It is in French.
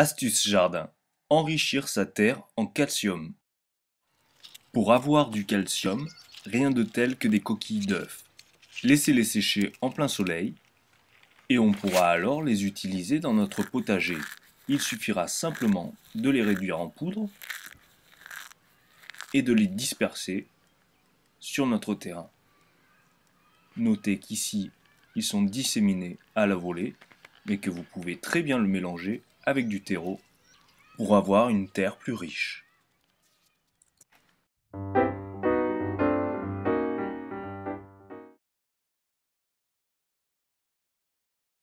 Astuce jardin. Enrichir sa terre en calcium. Pour avoir du calcium, rien de tel que des coquilles d'œufs. Laissez-les sécher en plein soleil et on pourra alors les utiliser dans notre potager. Il suffira simplement de les réduire en poudre et de les disperser sur notre terrain. Notez qu'ici, ils sont disséminés à la volée, mais que vous pouvez très bien le mélanger avec du terreau pour avoir une terre plus riche.